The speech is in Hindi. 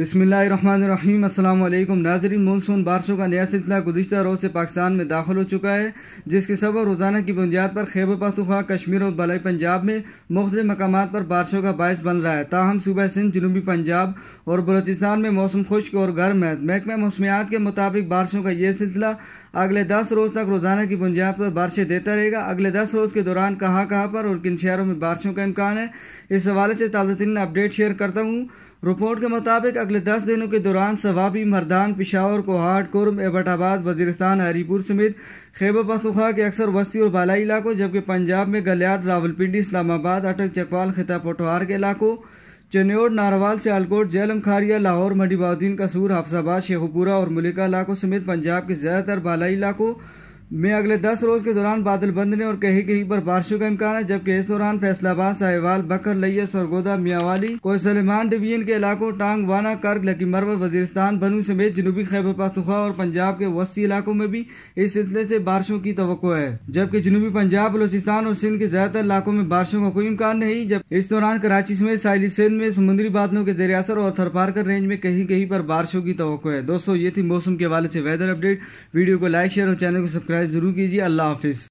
बसमीम् अल्लाम नाजरीन मानसून बारिशों का नया सिलसिला गुजशत रोज़ से पाकिस्तान में दाखिल हो चुका है जिसके सब रोज़ाना की बुनियाद पर खैबर पख्तुखा कश्मीर और बलई पंजाब में मुख्त मकाम पर बारिशों का बायस बन रहा है ताहम सूबह सिंध जनूबी पंजाब और बलोचिस्तान में मौसम खुश्क और गर्म है महकमा मौसमियात के मुताबिक बारिशों का यह सिलसिला अगले दस रोज़ तक रोज़ाना की बुनियाद पर बारिशें देता रहेगा अगले दस रोज़ के दौरान कहाँ कहाँ पर और किन शहरों में बारिशों का इम्कान है इस हवाले से ताज़ा तरीन अपडेट शेयर करता हूँ रिपोर्ट के मुताबिक अगले दस दिनों के दौरान सवाबी मरदान पिशावर कोहाट कुर्म एबटाबाद वजीरस्तान हरीपुर समेत खैबर पखतुखा के अक्सर वस्ती और बालाई इलाकों जबकि पंजाब में गलियात रावलपिंडी इस्लामाबाद अटक चकवाल खिता पटवार के इलाकों चनोर नारवाल सियालकोट जैलम खारिया लाहौर मंडी बाउद्दीन कसूर हाफसाबाद शेखपुरा और मलिका इलाकों समेत पंजाब के ज़्यादातर बालाई इलाकों में अगले दस रोज के दौरान बादल बंदने और कहीं कहीं पर बारिशों का इम्कान है जबकि इस दौरान फैसलाबाद साहिवाल बकर लैया सरगोदा मियावाली को सलेमान डिवीजन के इलाकों टांग वाना कर्ग लकीमरवत वजीरस्तान बनू समेत जनूबी खैबर पख्तुखा और पंजाब के वस्ती इलाकों में भी इस सिलसिले से बारिशों की तो है जबकि जनूबी पंजाब बलोचिस्तान और सिंध के ज्यादातर इलाकों में बारिशों का कोई इम्कान नहीं जब इस दौरान कराची समेत साइली सिंध में समुद्री बादलों के जरिए असर और थरपारकर रेंज में कहीं कहीं पर बारिशों की तो है दोस्तों ये थी मौसम के हवाले से वेदर अपडेट वीडियो को लाइक शेयर और चैनल को सब्सक्राइब सब्सक्राइब ज़रूर कीजिए अल्लाह हाफिज़